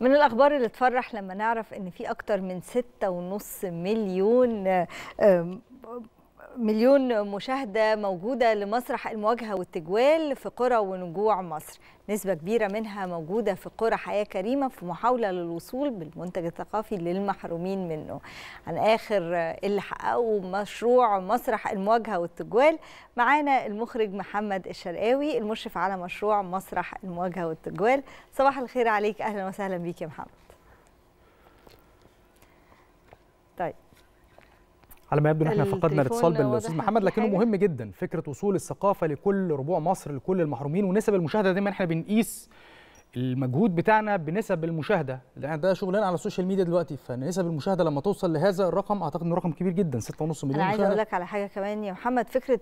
من الأخبار اللي تفرح لما نعرف إن في أكتر من 6.5 مليون مليون مشاهدة موجودة لمسرح المواجهة والتجوال في قرى ونجوع مصر نسبة كبيرة منها موجودة في قرى حياة كريمة في محاولة للوصول بالمنتج الثقافي للمحرومين منه عن آخر اللي حققه مشروع مسرح المواجهة والتجوال معانا المخرج محمد الشرقاوي المشرف على مشروع مسرح المواجهة والتجوال صباح الخير عليك أهلا وسهلا بيك يا محمد طيب على ما يبدو ان احنا فقدنا الاتصال بالاستاذ محمد لكنه مهم جدا فكره وصول الثقافه لكل ربوع مصر لكل المحرومين ونسب المشاهده دايما احنا بنقيس المجهود بتاعنا بنسب المشاهده لان ده شغلنا على السوشيال ميديا دلوقتي فنسب المشاهده لما توصل لهذا الرقم اعتقد انه رقم كبير جدا 6.5 مليون مشاهده انا عايز اقول لك على حاجه كمان يا محمد فكره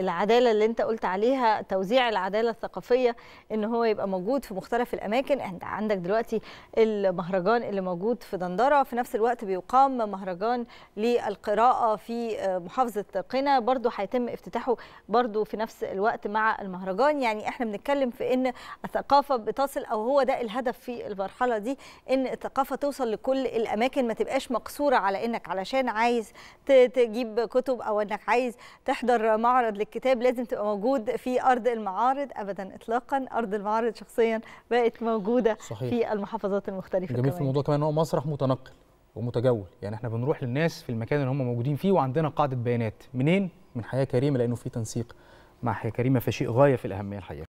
العداله اللي انت قلت عليها توزيع العداله الثقافيه ان هو يبقى موجود في مختلف الاماكن انت عندك دلوقتي المهرجان اللي موجود في دندره في نفس الوقت بيقام مهرجان للقراءه في آه، محافظه قنا برده هيتم افتتاحه برده في نفس الوقت مع المهرجان يعني احنا بنتكلم في ان الثقافه بتصل او هو ده الهدف في المرحله دي ان الثقافه توصل لكل الاماكن ما تبقاش مقصوره على انك علشان عايز تجيب كتب او انك عايز تحضر معرض للكتاب لازم تبقى موجود في ارض المعارض ابدا اطلاقا ارض المعارض شخصيا بقت موجوده صحيح. في المحافظات المختلفه جميل كمان. في الموضوع كمان هو مسرح متنقل ومتجول يعني احنا بنروح للناس في المكان اللي هم موجودين فيه وعندنا قاعده بيانات منين من حياه كريمه لانه في تنسيق مع حياه كريمه فشيء غايه في الاهميه الحقيقه